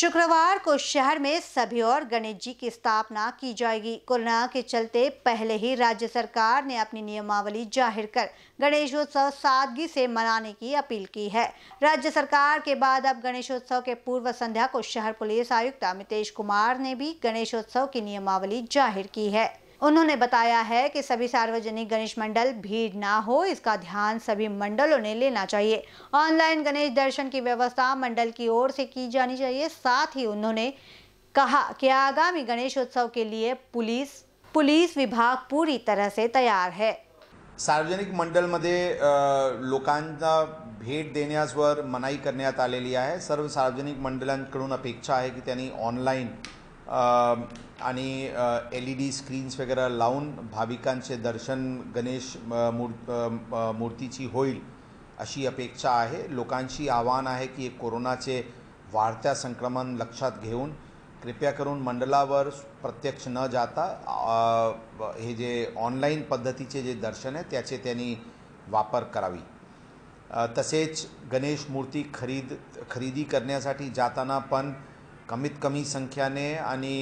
शुक्रवार को शहर में सभी और गणेश जी की स्थापना की जाएगी कोरोना के चलते पहले ही राज्य सरकार ने अपनी नियमावली जाहिर कर गणेशोत्सव सादगी से मनाने की अपील की है राज्य सरकार के बाद अब गणेशोत्सव के पूर्व संध्या को शहर पुलिस आयुक्त अमितेश कुमार ने भी गणेशोत्सव की नियमावली जाहिर की है उन्होंने बताया है कि सभी सार्वजनिक गणेश मंडल भीड़ ना हो इसका ध्यान सभी मंडलों ने लेना चाहिए ऑनलाइन गणेश दर्शन की व्यवस्था मंडल की ओर से की जानी चाहिए साथ ही उन्होंने कहा कि आगामी गणेश उत्सव के लिए पुलिस पुलिस विभाग पूरी तरह से तैयार है सार्वजनिक मंडल मध्य लोक भेट देने मनाई कर सर्व सार्वजनिक मंडळांकडून अपेक्षा है कि ऑनलाइन आणि एल ई डी स्क्रीन्स वगैरे लावून भाविकांचे दर्शन गणेश मूर् मूर्तीची होईल अशी अपेक्षा आहे लोकांशी आव्हान आहे की कोरोनाचे वाढत्या संक्रमण लक्षात घेऊन कृपया करून मंडळावर प्रत्यक्ष न जाता हे जे ऑनलाईन पद्धतीचे जे दर्शन आहे त्याचे त्यांनी वापर करावी तसेच गणेश मूर्ती खरीद खरेदी करण्यासाठी जाताना पण कमीत कमी संख्याने आणि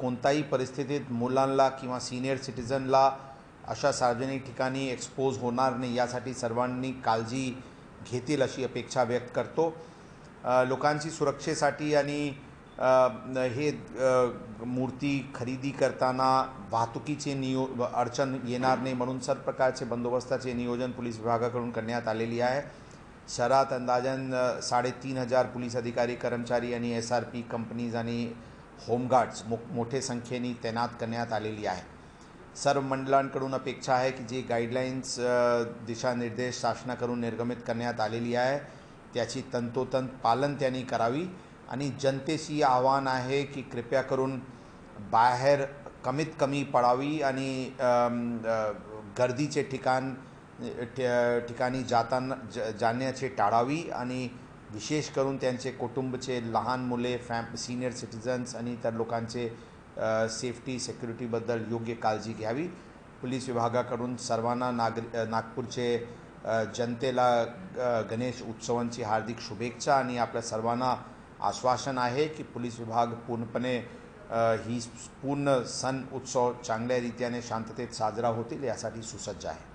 कोणताही परिस्थितीत मुलांना किंवा सिनियर सिटिझनला अशा सार्वजनिक ठिकाणी एक्सपोज होणार नाही यासाठी सर्वांनी काळजी घेतील अशी अपेक्षा व्यक्त करतो लोकांची सुरक्षेसाठी आणि हे मूर्ती खरेदी करताना वाहतुकीचे नियो अडचण येणार नाही म्हणून सर्व प्रकारचे बंदोबस्ताचे नियोजन पोलीस विभागाकडून करण्यात आलेली आहे शहरात अंदाजन साडेतीन हजार पोलीस अधिकारी कर्मचारी आणि एस आर पी कंपनीज आणि होमगार्ड्स मो मोठे संख्येने तैनात करण्यात आलेली आहे सर्व मंडळांकडून अपेक्षा आहे की जी गाईडलाईन्स दिशानिर्देश शासनाकडून निर्गमित करण्यात आलेली आहे त्याची तंतोतंत पालन त्यांनी करावी आणि जनतेशी आव्हान आहे की कृपया करून बाहेर कमीत कमी पडावी आणि गर्दीचे ठिकाण ठिकाणी जाताना ज जाण्याची टाळावी आणि विशेष करून त्यांचे कुटुंबचे लहान मुले फॅम सिनियर सिटिझन्स आणि इतर लोकांचे सेफ्टी सेक्युरिटीबद्दल योग्य काळजी घ्यावी पोलीस विभागाकडून सर्वांना नागरी नागपूरचे जनतेला गणेश उत्सवांची हार्दिक शुभेच्छा आणि आपल्या सर्वांना आश्वासन आहे की पोलीस विभाग पूर्णपणे ही पूर्ण सण उत्सव चांगल्या रीतीने शांततेत साजरा होतील यासाठी सुसज्ज आहे